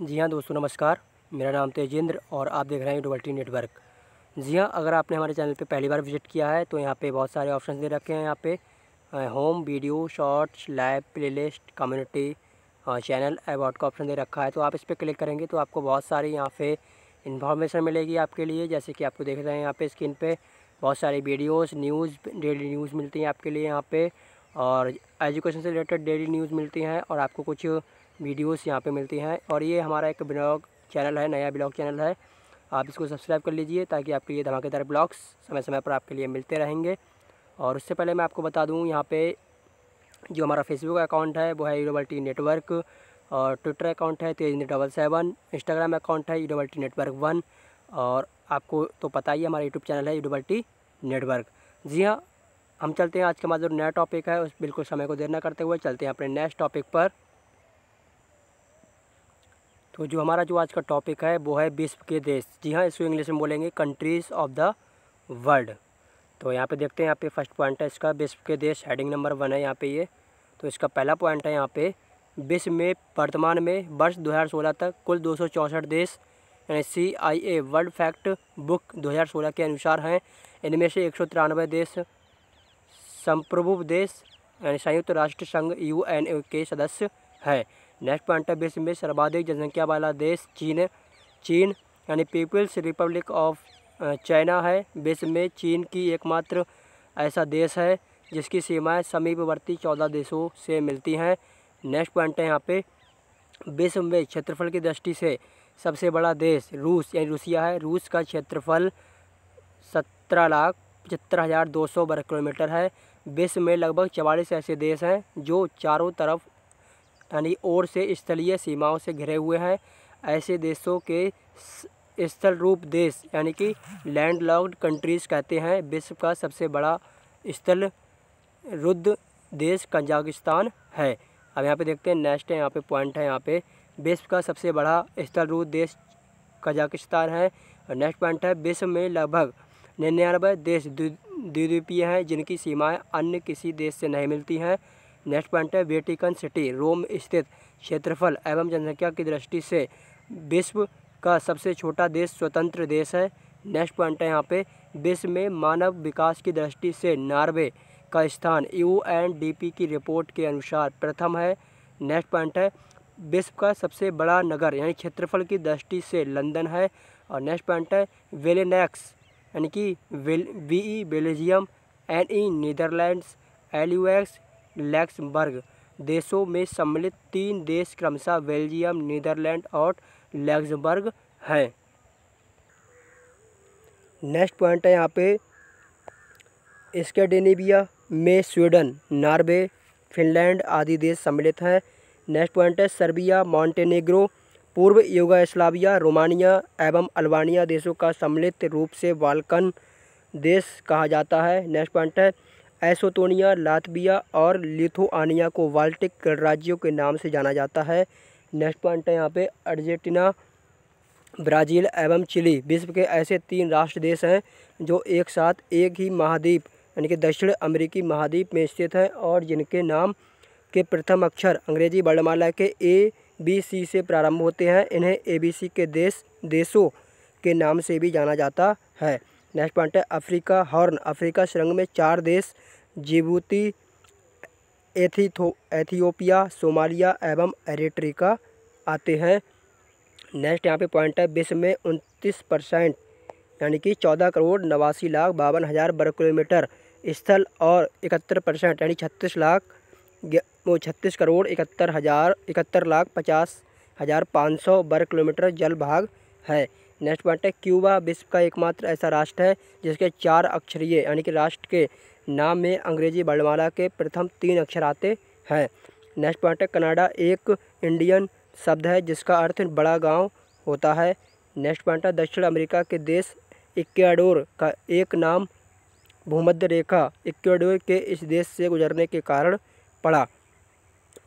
जी हाँ दोस्तों नमस्कार मेरा नाम तेजेंद्र और आप देख रहे हैं डबल टी नेटवर्क जी हाँ अगर आपने हमारे चैनल पे पहली बार विजिट किया है तो यहाँ पे बहुत सारे ऑप्शन दे रखे हैं यहाँ पे home video shorts live playlist community channel award का ऑप्शन दे रखा है तो आप इस पर क्लिक करेंगे तो आपको बहुत सारी यहाँ पे इन्फॉर्मेशन मिलेगी आपके लिए जैसे कि आपको देख रहे हैं यहाँ पर स्क्रीन पर बहुत सारी वीडियोज़ न्यूज़ डेली न्यूज़ मिलती हैं आपके लिए यहाँ पर और एजुकेशन से रिलेटेड डेली न्यूज़ मिलती हैं और आपको कुछ वीडियोस यहाँ पे मिलती हैं और ये हमारा एक ब्लॉग चैनल है नया ब्लॉग चैनल है आप इसको सब्सक्राइब कर लीजिए ताकि आपके लिए धमाकेदार ब्लॉग्स समय समय पर आपके लिए मिलते रहेंगे और उससे पहले मैं आपको बता दूँ यहाँ पर जो हमारा फेसबुक अकाउंट है वो है यूरोबल टी नेटवर्क और ट्विटर अकाउंट है तेज डबल सेवन इंस्टाग्राम अकाउंट है यूरोबल टी नेटवर्क वन और आपको तो पता ही हमारा यूट्यूब चैनल है यूरोबल टी नेटवर्क जी हाँ हम चलते हैं आज के हमारा जो नया टॉपिक है उस बिल्कुल समय को देर ना करते हुए चलते हैं अपने नेक्स्ट टॉपिक पर तो जो हमारा जो आज का टॉपिक है वो है विश्व के देश जी हाँ इसको इंग्लिश में बोलेंगे कंट्रीज़ ऑफ द वर्ल्ड तो यहाँ पे देखते हैं यहाँ पे फर्स्ट पॉइंट है इसका विश्व के देश हेडिंग नंबर वन है यहाँ पे ये तो इसका पहला पॉइंट है यहाँ पे विश्व में वर्तमान में वर्ष दो तक कुल दो देश यानी C I A World Factbook दो के अनुसार हैं इनमें से एक देश संप्रभु देश यानी संयुक्त राष्ट्र संघ यू के सदस्य है नेक्स्ट पॉइंट है विश्व में सर्वाधिक जनसंख्या वाला देश चीन चीन यानी पीपल्स रिपब्लिक ऑफ चाइना है विश्व में चीन की एकमात्र ऐसा देश है जिसकी सीमाएं समीपवर्ती चौदह देशों से मिलती हैं नेक्स्ट पॉइंट है यहाँ पे विश्व में क्षेत्रफल की दृष्टि से सबसे बड़ा देश रूस यानी रूसिया है रूस का क्षेत्रफल सत्रह लाख पचहत्तर हज़ार दो सौ वर्ग किलोमीटर है विश्व में लगभग चवालीस ऐसे देश हैं जो चारों तरफ यानी और से स्थलीय सीमाओं से घिरे हुए हैं ऐसे देशों के स्थल रूप देश यानी कि लैंड लॉक्ड कंट्रीज़ कहते हैं विश्व का सबसे बड़ा स्थल रुद्ध देश कजाकिस्तान है अब यहाँ पे देखते हैं नेक्स्ट है यहाँ पे पॉइंट है यहाँ पे विश्व का सबसे बड़ा स्थल रूप देश कजाकिस्तान है और नेक्स्ट पॉइंट है विश्व में लगभग निन्यानवे देश द्वीपीय हैं जिनकी सीमाएं अन्य किसी देश से नहीं मिलती हैं नेक्स्ट पॉइंट है वेटिकन सिटी रोम स्थित क्षेत्रफल एवं जनसंख्या की दृष्टि से विश्व का सबसे छोटा देश स्वतंत्र देश है नेक्स्ट पॉइंट है यहाँ पे विश्व में मानव विकास की दृष्टि से नॉर्वे का स्थान यू की रिपोर्ट के अनुसार प्रथम है नेक्स्ट पॉइंट है विश्व का सबसे बड़ा नगर यानी क्षेत्रफल की दृष्टि से लंदन है और नेक्स्ट पॉइंट है वेलेनेक्स यानी कि B E Belgium N E Netherlands L U X Luxembourg देशों में सम्मिलित तीन देश क्रमशः बेल्जियम नीदरलैंड और लैक्सबर्ग हैं नेक्स्ट पॉइंट है यहाँ पे स्केडेनेबिया में स्वीडन नॉर्वे फिनलैंड आदि देश सम्मिलित हैं नेक्स्ट पॉइंट है सर्बिया मॉन्टेनेग्रो पूर्व योगास्लाविया रोमानिया एवं अल्बानिया देशों का सम्मिलित रूप से बालकन देश कहा जाता है नेक्स्ट पॉइंट है एसोतोनिया लातविया और लिथुआनिया को बाल्टिक गणराज्यों के नाम से जाना जाता है नेक्स्ट पॉइंट है यहाँ पे अर्जेंटीना ब्राज़ील एवं चिली विश्व के ऐसे तीन राष्ट्र देश हैं जो एक साथ एक ही महाद्वीप यानी कि दक्षिण अमेरिकी महाद्वीप में स्थित हैं और जिनके नाम के प्रथम अक्षर अंग्रेजी वर्णमाला के ए बी सी से प्रारंभ होते हैं इन्हें ए बी सी के देश देशों के नाम से भी जाना जाता है नेक्स्ट पॉइंट है अफ्रीका हॉर्न अफ्रीका श्रृंग में चार देश जिबूती एथीथो एथियोपिया सोमालिया एवं एरिट्रिका आते हैं नेक्स्ट यहाँ पे पॉइंट है विश्व में उनतीस परसेंट यानी कि चौदह करोड़ नवासी लाख बावन हज़ार वर्ग किलोमीटर स्थल और इकहत्तर परसेंट यानी छत्तीस लाख वो छत्तीस करोड़ इकहत्तर हज़ार इकहत्तर लाख पचास हज़ार पाँच सौ वर्ग किलोमीटर जल भाग है नेक्स्ट पॉइंट है क्यूबा विश्व का एकमात्र ऐसा राष्ट्र है जिसके चार अक्षरीय यानी कि राष्ट्र के नाम में अंग्रेजी वर्णमाला के प्रथम तीन अक्षर आते हैं नेक्स्ट पॉइंट है कनाडा एक इंडियन शब्द है जिसका अर्थ बड़ा गांव होता है नेक्स्ट पॉइंट है दक्षिण अमेरिका के देश इक्वाडोर का एक नाम भूमध्य रेखा इक्वाडोर के इस देश से गुजरने के कारण पड़ा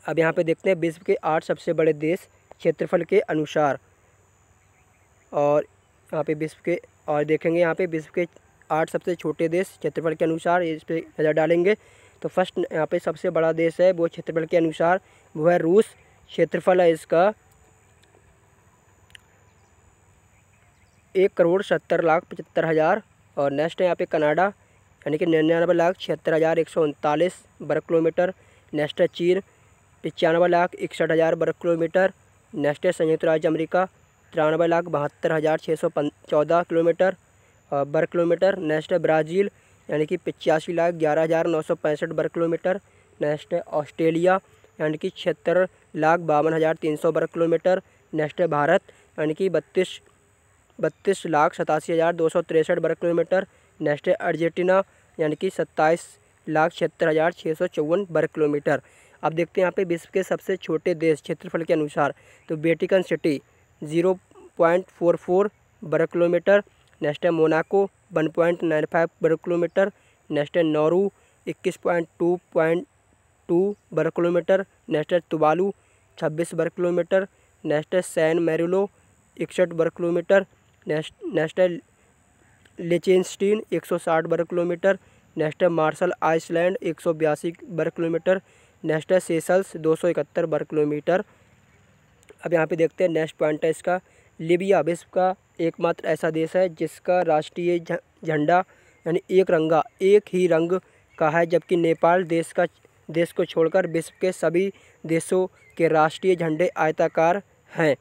अब यहाँ पे देखते हैं विश्व के आठ सबसे बड़े देश क्षेत्रफल के अनुसार और यहाँ पे विश्व के और देखेंगे यहाँ पे विश्व के आठ सबसे छोटे देश क्षेत्रफल के अनुसार इस पर नज़र डालेंगे तो फर्स्ट यहाँ पे सबसे बड़ा देश है वो क्षेत्रफल के अनुसार वो है रूस क्षेत्रफल है इसका एक करोड़ सत्तर लाख पचहत्तर हज़ार और नेक्स्ट है यहाँ पे कनाडा यानी कि निन्यानवे लाख छिहत्तर हज़ार एक सौ उनतालीस वर्ग किलोमीटर नेक्स्ट है चीन पचानवे लाख इकसठ हज़ार वर्ग किलोमीटर नेक्स्ट है संयुक्त राज्य अमेरिका तिरानवे लाख बहत्तर हज़ार छः सौ चौदह किलोमीटर वर्ग किलोमीटर नेक्स्ट है ब्राज़ील यानी कि पचासी लाख ग्यारह हज़ार नौ सौ पैंसठ वर्ग किलोमीटर नेक्स्ट है ऑस्ट्रेलिया यानी कि छिहत्तर लाख बावन हज़ार तीन सौ वर्ग किलोमीटर नेक्स्ट है भारत यानी कि बत्तीस बत्तीस लाख सतासी हज़ार दो सौ तिरसठ वर्ग किलोमीटर नेक्स्ट है अर्जेंटीना यानी कि सत्ताईस लाख छिहत्तर हज़ार छः सौ चौवन वर्ग किलोमीटर अब देखते हैं यहाँ पे विश्व के सबसे छोटे देश क्षेत्रफल के अनुसार तो Vatican City zero point four four वर्ग किलोमीटर नेक्स्ट है Monaco one point nine five वर्ग किलोमीटर नेक्स्ट है नौरू इक्कीस पॉइंट टू पॉइंट टू वर्ग किलोमीटर नेक्स्ट है तुबालू छब्बीस वर्ग किलोमीटर नेक्स्ट है सैन मेरिलो इकसठ वर्ग किलोमीटर नेक्स्ट है लिचेनस्टीन एक सौ साठ वर्ग किलोमीटर नेक्स्ट है मार्शल आइसलैंड एक सौ बयासी वर्ग किलोमीटर नेक्स्ट है सेसल्स दो सौ इकहत्तर वर्ग किलोमीटर अब यहाँ पे देखते हैं नेक्स्ट पॉइंट है इसका लीबिया विश्व का एकमात्र ऐसा देश है जिसका राष्ट्रीय झंडा यानी एक रंगा एक ही रंग का है जबकि नेपाल देश का देश को छोड़कर विश्व के सभी देशों के राष्ट्रीय झंडे आयताकार हैं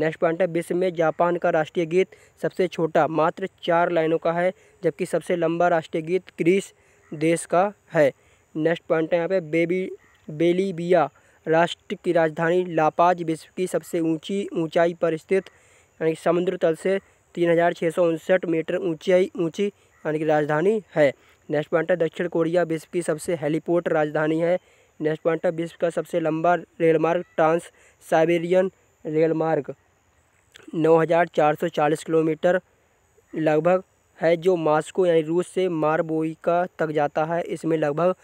नेक्स्ट पॉइंट है विश्व में जापान का राष्ट्रीय गीत सबसे छोटा मात्र चार लाइनों का है जबकि सबसे लंबा राष्ट्रीय गीत ग्रीस देश का है नेक्स्ट पॉइंट है यहाँ पे बेबी बेलीबिया राष्ट्र की राजधानी लापाज विश्व की सबसे ऊंची ऊंचाई पर स्थित यानी कि समुद्र तल से तीन हज़ार छः सौ उनसठ मीटर ऊंचाई ऊंची यानी कि राजधानी है नेक्स्ट पॉइंट है दक्षिण कोरिया विश्व की सबसे हेलीपोर्ट राजधानी है नेक्स्ट पॉइंट है विश्व का सबसे लंबा रेलमार्ग ट्रांस साइबेरियन रेलमार्ग नौ हज़ार चार सौ चालीस किलोमीटर लगभग है जो मास्को यानी रूस से मारबोईका तक जाता है इसमें लगभग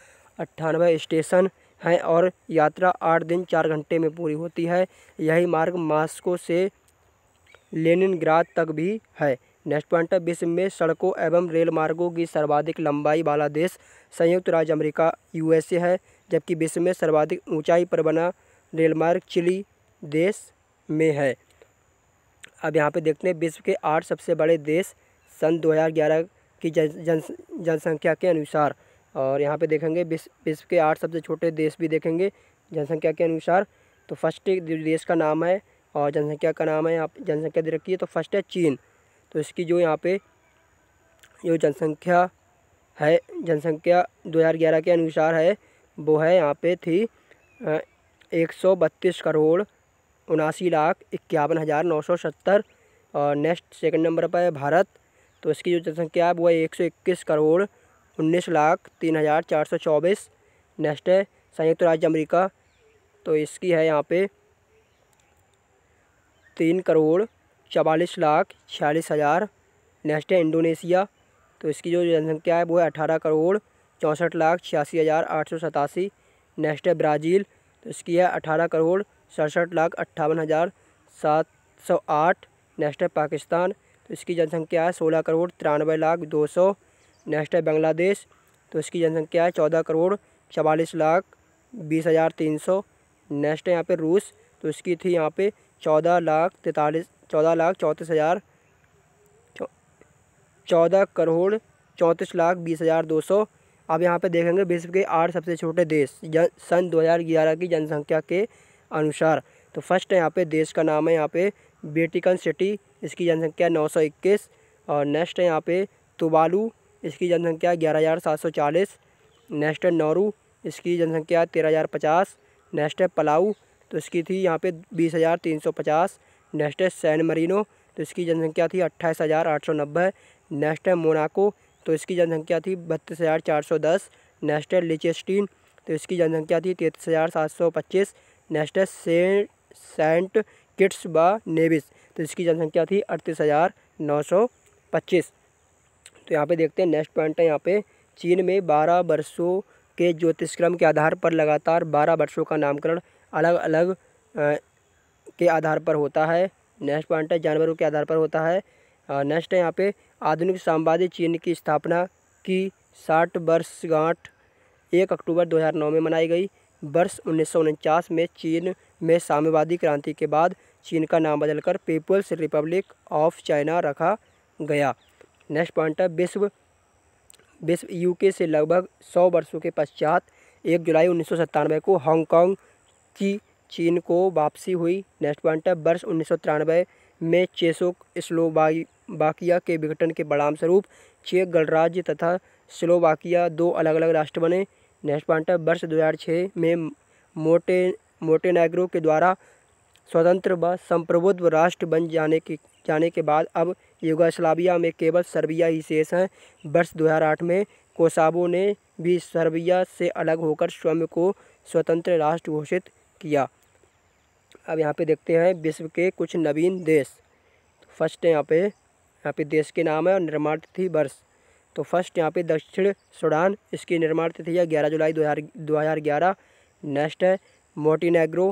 अट्ठानवे स्टेशन हैं और यात्रा आठ दिन चार घंटे में पूरी होती है यही मार्ग मास्को से लेनिनग्राद तक भी है नेक्स्ट पॉइंट है विश्व में सड़कों एवं रेल मार्गों की सर्वाधिक लंबाई वाला देश संयुक्त राज्य अमेरिका यूएसए है जबकि विश्व में सर्वाधिक ऊंचाई पर बना रेल मार्ग चिली देश में है अब यहाँ पे देखते हैं विश्व के आठ सबसे बड़े देश सन 2011 की जन जनसंख्या के अनुसार और यहाँ पे देखेंगे विश्व विश्व के आठ सबसे छोटे देश भी देखेंगे जनसंख्या के अनुसार तो फर्स्ट देश का नाम है और जनसंख्या का नाम है यहाँ पे जनसंख्या दे रखी है तो फर्स्ट है चीन तो इसकी जो यहाँ पे जो जनसंख्या है जनसंख्या 2011 के अनुसार है वो है यहाँ पे थी एक सौ बत्तीस करोड़ उनासी लाख इक्यावन हज़ार नौ सौ सत्तर और नेक्स्ट सेकंड नंबर पर है भारत तो इसकी जो जनसंख्या है वो है एक सौ इक्कीस करोड़ उन्नीस लाख तीन हज़ार चार सौ चौबीस नेक्स्ट है संयुक्त राज्य अमेरिका तो इसकी है यहाँ पे तीन करोड़ चवालीस लाख छियालीस हज़ार नेक्स्ट है इंडोनेशिया तो इसकी जो जनसंख्या है वो है अठारह करोड़ चौंसठ लाख छियासी हज़ार आठ सौ सतासी नेक्स्ट है ब्राज़ील तो इसकी है अठारह करोड़ सड़सठ लाख अट्ठावन हज़ार सात सौ आठ नेक्स्ट है पाकिस्तान तो इसकी जनसंख्या है सोलह करोड़ तिरानवे लाख दो सौ नेक्स्ट है बांग्लादेश तो इसकी जनसंख्या है चौदह करोड़ चवालीस लाख बीस हज़ार तीन सौ नेक्स्ट है यहाँ पे रूस तो इसकी थी यहाँ पे चौदह लाख तैतालीस चौदह लाख चौंतीस हज़ार चौदह करोड़ चौंतीस लाख बीस हज़ार दो सौ अब यहाँ पे देखेंगे विश्व के आठ सबसे छोटे देश जन सन दो हज़ार ग्यारह की जनसंख्या के अनुसार तो फर्स्ट यहाँ पे देश का नाम है यहाँ पे बेटिकन सिटी इसकी जनसंख्या नौ सौ इक्कीस और नेक्स्ट है यहाँ पे तुबालू इसकी जनसंख्या ग्यारह हज़ार सात सौ चालीस नेक्स्ट है नौरू इसकी जनसंख्या तेरह हज़ार पचास नेक्स्ट है पलाऊ तो इसकी थी यहाँ पे बीस हज़ार तीन सौ पचास नेक्स्ट है सैन मरीनो तो इसकी जनसंख्या थी अट्ठाईस हज़ार आठ सौ नब्बे नेक्स्ट है मोनाको तो इसकी जनसंख्या थी बत्तीस हज़ार चार सौ दस नेक्स्ट है लिचेस्टीन तो इसकी जनसंख्या थी तैंतीस हज़ार सात सौ पच्चीस नेक्स्ट है सेंट सेंट किट्स व नेविस तो इसकी जनसंख्या थी अड़तीस हज़ार नौ सौ पच्चीस तो यहाँ पे देखते हैं नेक्स्ट पॉइंट है यहाँ पे चीन में बारह वर्षों के ज्योतिषक्रम के आधार पर लगातार बारह वर्षों का नामकरण अलग अलग के आधार पर होता है नेक्स्ट पॉइंट है जानवरों के आधार पर होता है नेक्स्ट है यहाँ पे आधुनिक साम्यवादी चीन की स्थापना की साठ वर्षगांठ एक अक्टूबर 2009 में मनाई गई वर्ष उन्नीस में चीन में साम्यवादी क्रांति के बाद चीन का नाम बदलकर पीपल्स रिपब्लिक ऑफ चाइना रखा गया नेक्स्ट पॉइंट है विश्व विश्व यूके से लगभग सौ वर्षों के पश्चात एक जुलाई उन्नीस को हांगकांग की चीन को वापसी हुई नेक्स्ट पॉइंट है वर्ष उन्नीस में चेसोक स्लोवाकिया के विघटन के स्वरूप चेक गणराज्य तथा स्लोवाकिया दो अलग अलग राष्ट्र बने नेक्स्ट पॉइंट है वर्ष छः में मोटे मोटेनेग्रो के द्वारा स्वतंत्र व संप्रभुत्व राष्ट्र बन जाने के जाने के बाद अब युगोस्लाविया में केवल सर्बिया ही शेष हैं वर्ष 2008 में कोसाबो ने भी सर्बिया से अलग होकर स्वयं को स्वतंत्र राष्ट्र घोषित किया अब यहाँ पे देखते हैं विश्व के कुछ नवीन देश तो फर्स्ट यहाँ पे यहाँ पे देश के नाम है और निर्माण तिथि वर्ष तो फर्स्ट यहाँ पे दक्षिण सूडान इसकी निर्माण तिथि है ग्यारह जुलाई दो हज़ार नेक्स्ट है मोटीनेग्रो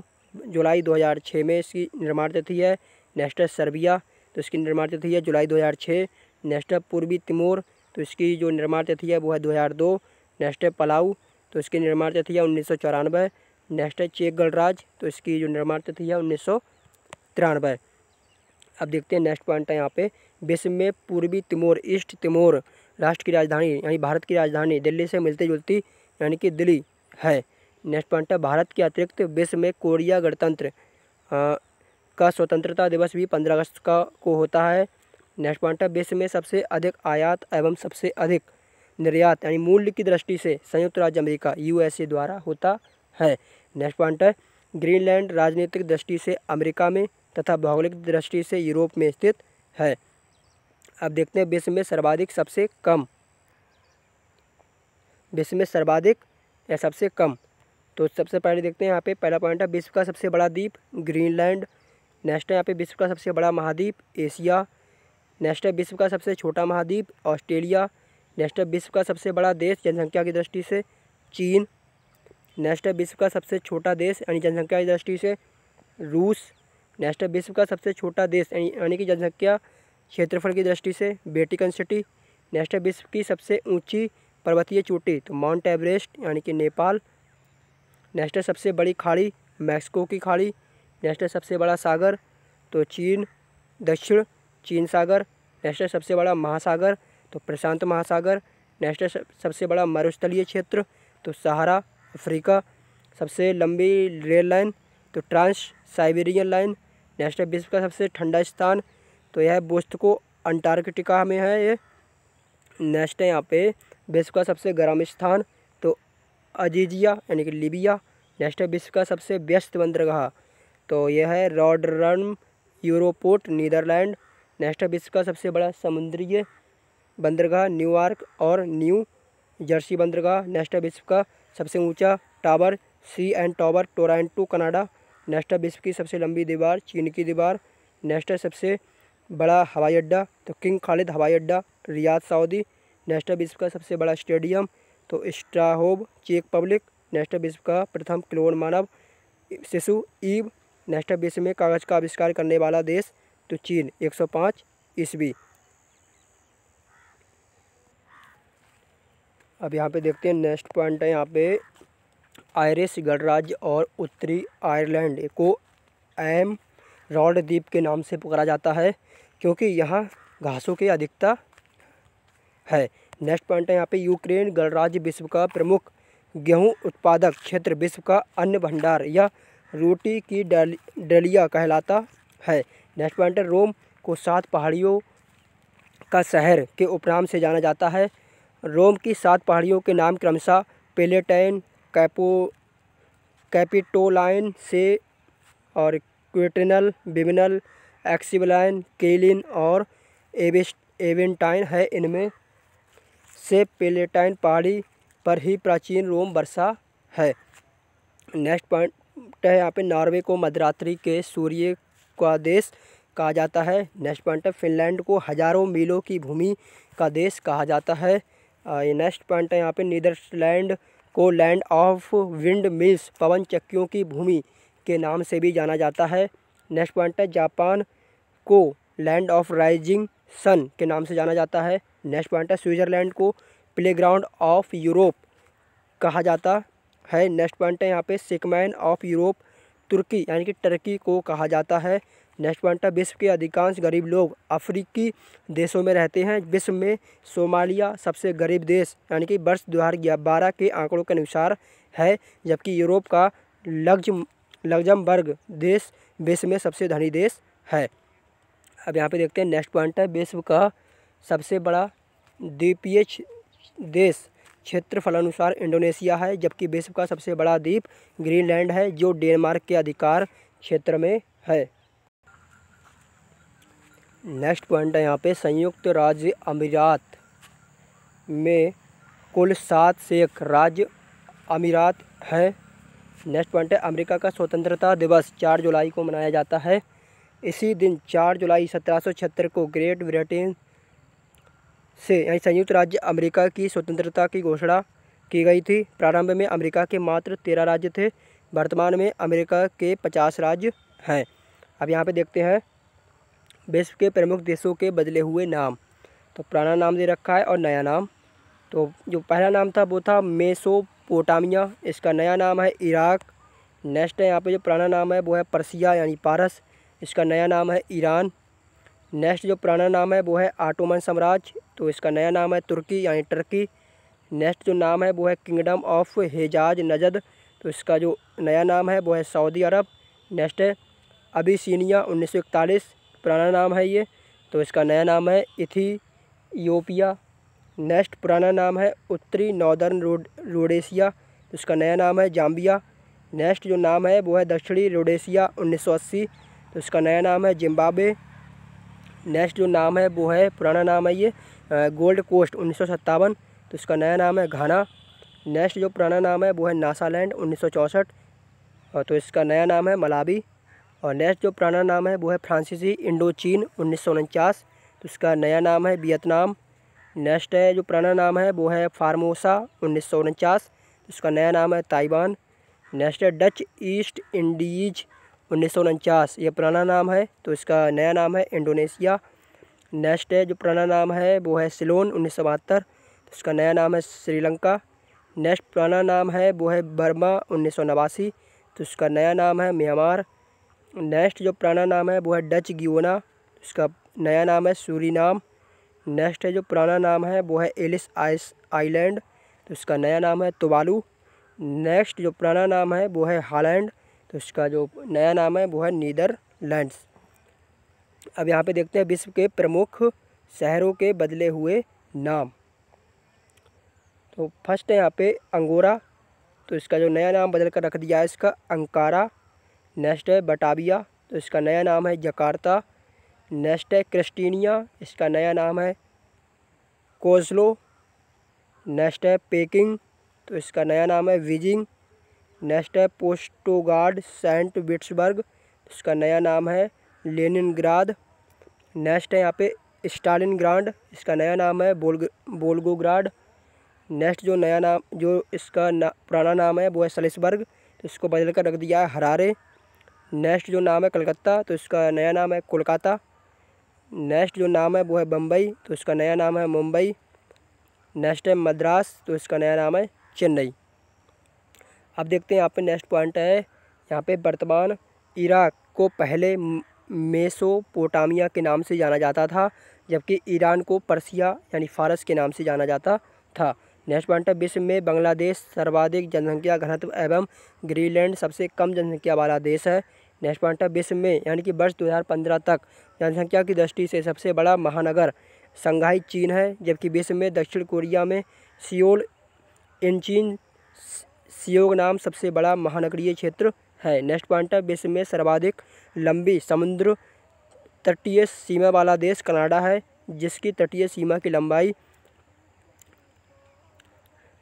जुलाई 2006 में इसकी निर्माण तिथि है नेक्स्ट है सर्बिया तो इसकी निर्माण तिथि है जुलाई 2006 नेक्स्ट है पूर्वी तिमोर तो इसकी जो निर्माण तिथि है वो है 2002 नेक्स्ट है पलाऊ तो इसकी निर्माण तिथि है उन्नीस नेक्स्ट है चेक गणराज तो इसकी जो निर्माण तिथि है उन्नीस तिरानवे अब देखते हैं नेक्स्ट पॉइंट है यहाँ पे विश्व में पूर्वी तिमोर ईस्ट तिमोर राष्ट्र की राजधानी यानी भारत की राजधानी दिल्ली से मिलती जुलती यानी कि दिल्ली है नेक्स्ट पॉइंट है भारत के अतिरिक्त विश्व में कोरिया गणतंत्र का स्वतंत्रता दिवस भी पंद्रह अगस्त का को होता है नेक्स्ट पॉइंट है विश्व में सबसे अधिक आयात एवं सबसे अधिक निर्यात यानी मूल्य की दृष्टि से संयुक्त राज्य अमेरिका यूएसए द्वारा होता है नेक्स्ट पॉइंट है ग्रीनलैंड राजनीतिक दृष्टि से अमेरिका में तथा भौगोलिक दृष्टि से यूरोप में स्थित है अब देखते हैं विश्व में सर्वाधिक सबसे कम विश्व में सर्वाधिक या सबसे कम तो सबसे पहले देखते हैं यहाँ पे पहला पॉइंट है विश्व का सबसे बड़ा द्वीप ग्रीनलैंड नेक्स्ट है यहाँ पे विश्व का सबसे बड़ा महाद्वीप एशिया नेक्स्ट है विश्व का सबसे छोटा महाद्वीप ऑस्ट्रेलिया नेक्स्ट है विश्व का सबसे बड़ा देश जनसंख्या की दृष्टि से चीन नेक्स्ट है विश्व का सबसे छोटा देश यानी जनसंख्या की दृष्टि से रूस नेक्स्ट है विश्व का सबसे छोटा देश यानी कि जनसंख्या क्षेत्रफल की दृष्टि से बेटिकन सिटी नेक्स्ट है विश्व की सबसे ऊंची पर्वतीय चोटी तो माउंट एवरेस्ट यानी कि नेपाल नेक्स्ट है सबसे बड़ी खाड़ी मैक्सिको की खाड़ी नेक्स्ट है सबसे बड़ा सागर तो चीन दक्षिण चीन सागर नेक्स्ट है सबसे बड़ा महासागर तो प्रशांत महासागर नेक्स्ट है सबसे बड़ा मरुस्थलीय क्षेत्र तो सहारा अफ्रीका सबसे लंबी रेल लाइन तो ट्रांस साइबेरियन लाइन नेक्स्ट है विश्व का सबसे ठंडा स्थान तो यह बोस्तको अंटार्कटिका में है ये नेक्स्ट है यहाँ पे विश्व का सबसे गर्म स्थान तो अजीजिया यानी कि लीबिया नेक्स्ट है विश्व का सबसे व्यस्त बंदरगाह तो यह है रॉडरम यूरोपोर्ट नीदरलैंड नेक्स्ट है विश्व का सबसे बड़ा समुद्रीय बंदरगाह न्यूयॉर्क और न्यू जर्सी बंदरगाह नेक्स्ट है विश्व का सबसे ऊंचा tower C N tower Toronto Canada नेस्टा विश्व की सबसे लंबी दीवार चीन की दीवार नेस्टा सबसे बड़ा हवाई अड्डा तो किंग खालिद हवाई अड्डा रियाद सऊदी नेस्टा विश्व का सबसे बड़ा स्टेडियम तो स्ट्राहोब चेक पब्लिक नेस्टा विश्व का प्रथम क्लोन मानव शिशु ईव नेस्टा विश्व में कागज़ का आविष्कार करने वाला देश तो चीन एक सौ ईस्वी अब यहाँ पे देखते हैं नेक्स्ट पॉइंट है यहाँ पे आयरिश गणराज्य और उत्तरी आयरलैंड को एम रॉड द्वीप के नाम से पुकारा जाता है क्योंकि यहाँ घासों की अधिकता है नेक्स्ट पॉइंट है यहाँ पे यूक्रेन गणराज्य विश्व का प्रमुख गेहूं उत्पादक क्षेत्र विश्व का अन्य भंडार या रोटी की डलिया कहलाता है नेक्स्ट पॉइंट है रोम को सात पहाड़ियों का शहर के उपनाम से जाना जाता है रोम की सात पहाड़ियों के नाम क्रमशः पेलेटाइन कैपो कैपिटोलाइन से और क्वेटिनल बिमिनल एक्सिबलाइन केलिन और एवेस्ट एवेंटाइन है इनमें से पेलेटाइन पहाड़ी पर ही प्राचीन रोम बरसा है नेक्स्ट पॉइंट है यहाँ पे नॉर्वे को मध्यरात्रि के सूर्य का देश कहा जाता है नेक्स्ट पॉइंट है फिनलैंड को हजारों मीलों की भूमि का देश कहा जाता है ये नेक्स्ट पॉइंट है यहाँ पे नीदरलैंड को लैंड ऑफ विंड मिल्स पवन चक्कियों की भूमि के नाम से भी जाना जाता है नेक्स्ट पॉइंट है जापान को लैंड ऑफ राइजिंग सन के नाम से जाना जाता है नेक्स्ट पॉइंट है स्विट्ज़रलैंड को प्लेग्राउंड ऑफ यूरोप कहा जाता है नेक्स्ट पॉइंट है यहाँ पे सिकमैन ऑफ यूरोप तुर्की यानी कि टर्की को कहा जाता है नेक्स्ट पॉइंट है विश्व के अधिकांश गरीब लोग अफ्रीकी देशों में रहते हैं विश्व में सोमालिया सबसे गरीब देश यानी कि वर्ष दो हज़ार बारह के आंकड़ों के अनुसार है जबकि यूरोप का लग्जम लग्जमबर्ग देश विश्व में सबसे धनी देश है अब यहाँ पे देखते हैं नेक्स्ट पॉइंट है विश्व का सबसे बड़ा द्वीपीय देश क्षेत्रफल अनुसार इंडोनेशिया है जबकि विश्व का सबसे बड़ा द्वीप ग्रीनलैंड है जो डेनमार्क के अधिकार क्षेत्र में है नेक्स्ट पॉइंट है यहाँ पे संयुक्त राज्य अमीरात में कुल सात से एक राज्य अमीरात हैं नेक्स्ट पॉइंट है अमेरिका का स्वतंत्रता दिवस चार जुलाई को मनाया जाता है इसी दिन चार जुलाई सत्रह को ग्रेट ब्रिटेन से यानी संयुक्त राज्य अमेरिका की स्वतंत्रता की घोषणा की गई थी प्रारंभ में अमेरिका के मात्र तेरह राज्य थे वर्तमान में अमेरिका के पचास राज्य हैं अब यहाँ पे देखते हैं विश्व के प्रमुख देशों के बदले हुए नाम तो पुराना नाम दे रखा है और नया नाम तो जो पहला नाम था वो था मेसोपोटामिया इसका नया नाम है इराक नेक्स्ट है यहाँ पे जो पुराना नाम है वो है परसिया यानी पारस इसका नया नाम है ईरान नेक्स्ट जो पुराना नाम है वो है आटोमन साम्राज्य तो इसका नया नाम है तुर्की यानी टर्की नेक्स्ट जो नाम है वो है किंगडम ऑफ हेजाज नजद तो इसका जो नया नाम है वो है सऊदी अरब नेक्स्ट है अबिसीनिया उन्नीस पुराना नाम है ये तो इसका नया नाम है इथियोपिया नेक्स्ट पुराना नाम है उत्तरी नॉर्दर्न रोड रोडेशिया तो इसका नया नाम है जाम्बिया नेक्स्ट जो नाम है वो है दक्षिणी रोडेशिया 1980 तो इसका नया नाम है जिम्बाब्वे नेक्स्ट जो नाम है वो है पुराना नाम है ये गोल्ड कोस्ट उन्नीस तो इसका नया नाम है घाना नेक्स्ट जो पुराना नाम है वो है नासालैंड उन्नीस तो इसका नया नाम है मलाबी और नेक्स्ट जो पुराना नाम है वो है फ्रांसीसी इंडो चीन उन्नीस तो उसका नया नाम है वियतनाम नेक्स्ट है जो पुराना नाम है वो है फार्मोसा उन्नीस सौ उनचास तो नया नाम है ताइवान नेक्स्ट है डच ईस्ट इंडीज उन्नीस सौ उनचास ये पुराना नाम है तो इसका नया नाम है इंडोनेशिया नेक्स्ट है जो पुराना नाम है वो है सिलोन उन्नीस सौ बहत्तर तो उसका नया नाम है श्रीलंका नेक्स्ट पुराना नाम है वो है बर्मा उन्नीस सौ नवासी तो उसका नया नाम है म्यांमार नेक्स्ट जो पुराना नाम है वो है डच गियोना उसका नया नाम है सूरीनाम नेक्स्ट है जो पुराना नाम है वो है एलिस आइस आइलैंड तो उसका नया नाम है तुवालू नेक्स्ट जो पुराना नाम है वो है हालैंड तो उसका जो नया नाम है वो है नीदरलैंड्स अब यहाँ पे देखते हैं विश्व के प्रमुख शहरों के बदले हुए नाम तो फर्स्ट है यहाँ पे अंगोरा तो इसका जो नया नाम बदल कर रख दिया है इसका अंकारा नेक्स्ट है बटाविया तो इसका नया नाम है जकार्ता नेक्स्ट है क्रिस्टीनिया इसका नया नाम है कोसलो नेक्स्ट है पेकिंग तो इसका नया नाम है विजिंग नेक्स्ट है पोस्टोगार्ड सेंट विट्सबर्ग तो इसका नया नाम है लेनिन नेक्स्ट है यहाँ पे स्टालिन ग्रांड इसका नया नाम है बोलग बोलगोग्राड नेक्स्ट जो नया नाम जो इसका ना, पुराना नाम है वो है सलिसबर्ग तो इसको बदल कर रख दिया है हरारे नेक्स्ट जो नाम है कलकत्ता तो इसका नया नाम है कोलकाता नेक्स्ट जो नाम है वो है बम्बई तो इसका नया नाम है मुंबई नेक्स्ट है मद्रास तो इसका नया नाम है चेन्नई अब देखते हैं यहाँ पे नेक्स्ट पॉइंट है यहाँ पे वर्तमान इराक को पहले मेसोपोटामिया के नाम से जाना जाता था जबकि ईरान को पर्सिया यानी फारस के नाम से जाना जाता था नेक्स्ट पॉइंट है विश्व में बांग्लादेश सर्वाधिक जनसंख्या घनत्व एवं ग्रीनलैंड सबसे कम जनसंख्या वाला देश है नेशपांटा विश्व में यानी कि वर्ष 2015 तक जनसंख्या की दृष्टि से सबसे बड़ा महानगर संघाई चीन है जबकि विश्व में दक्षिण कोरिया में सियोल इंचीन सियोग नाम सबसे बड़ा महानगरीय क्षेत्र है नेस्पांटा विश्व में सर्वाधिक लंबी समुद्र तटीय सीमा वाला देश कनाडा है जिसकी तटीय सीमा की लंबाई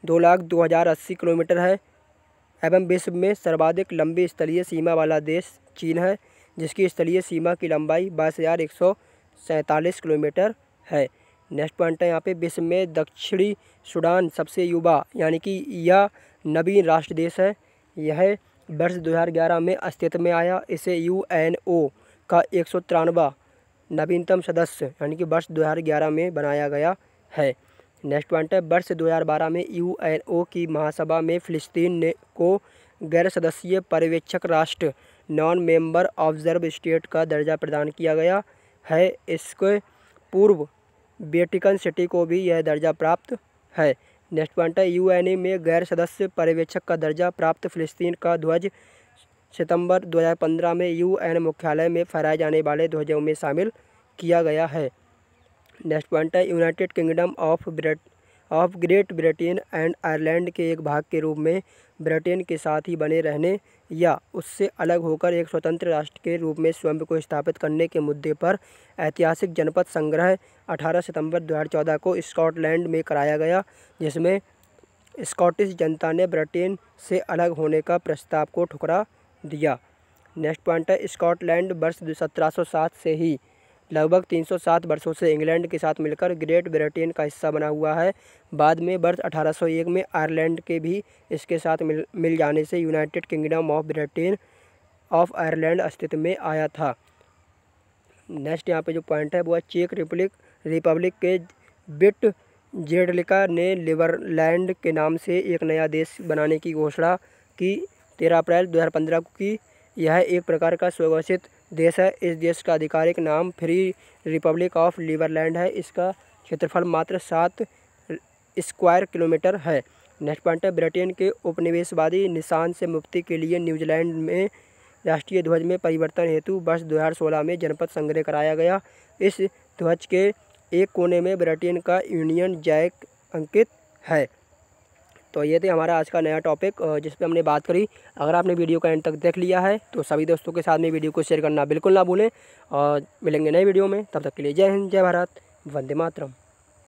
दो लाख दो हज़ार अस्सी किलोमीटर है एवं विश्व में सर्वाधिक लंबी स्थलीय सीमा वाला देश चीन है जिसकी स्थलीय सीमा की लंबाई बाईस हज़ार एक सौ सैंतालीस किलोमीटर है नेक्स्ट पॉइंट है यहाँ पे विश्व में दक्षिणी सूडान सबसे युवा यानी कि यह नवीन राष्ट्र देश है यह वर्ष 2011 में अस्तित्व में आया इसे यूएनओ का एक नवीनतम सदस्य यानी कि वर्ष 2011 में बनाया गया है नेक्स्ट पॉइंट है वर्ष 2012 में यूएनओ की महासभा में फ़िलिस्तीन ने को गैर सदस्यीय पर्यवेक्षक राष्ट्र नॉन मेंबर ऑब्जर्व स्टेट का दर्जा प्रदान किया गया है इसके पूर्व वेटिकन सिटी को भी यह दर्जा प्राप्त है नेक्स्ट पॉइंट है यू में गैर सदस्य पर्यवेक्षक का दर्जा प्राप्त फिलिस्तीन का ध्वज सितंबर 2015 में यूएन मुख्यालय में फहराए जाने वाले ध्वजों में शामिल किया गया है नेक्स्ट पॉइंट है United Kingdom of Brit of Great Britain and Ireland के एक भाग के रूप में ब्रिटेन के साथ ही बने रहने या उससे अलग होकर एक स्वतंत्र राष्ट्र के रूप में स्वयं को स्थापित करने के मुद्दे पर ऐतिहासिक जनपद संग्रह 18 सितंबर 2014 को स्कॉटलैंड में कराया गया जिसमें स्कॉटिश जनता ने ब्रिटेन से अलग होने का प्रस्ताव को ठुकरा दिया नेक्स्ट पॉइंट है स्कॉटलैंड वर्ष सत्रह से ही लगभग 307 वर्षों से इंग्लैंड के साथ मिलकर ग्रेट ब्रिटेन का हिस्सा बना हुआ है बाद में वर्ष 1801 में आयरलैंड के भी इसके साथ मिल मिल जाने से United Kingdom of Britain of Ireland अस्तित्व में आया था नेक्स्ट यहाँ पे जो पॉइंट है वो है चेक रिपब्लिक रिपब्लिक के बिट जेडलिका ने लिबरलैंड के नाम से एक नया देश बनाने की घोषणा की तेरह अप्रैल दो को की यह एक प्रकार का स्वघोषित देश है इस देश का आधिकारिक नाम फ्री रिपब्लिक ऑफ लीवरलैंड है इसका क्षेत्रफल मात्र सात स्क्वायर किलोमीटर है नेक्स्ट पॉइंट है ब्रिटेन के उपनिवेशवादी निशान से मुक्ति के लिए न्यूजीलैंड में राष्ट्रीय ध्वज में परिवर्तन हेतु वर्ष सोलह में जनपद संग्रह कराया गया इस ध्वज के एक कोने में ब्रिटेन का यूनियन जैक अंकित है तो ये थे हमारा आज का नया टॉपिक जिस पर हमने बात करी अगर आपने वीडियो का एंड तक देख लिया है तो सभी दोस्तों के साथ में वीडियो को शेयर करना बिल्कुल ना भूलें और मिलेंगे नए वीडियो में तब तक के लिए जय हिंद जय भारत वंदे मातरम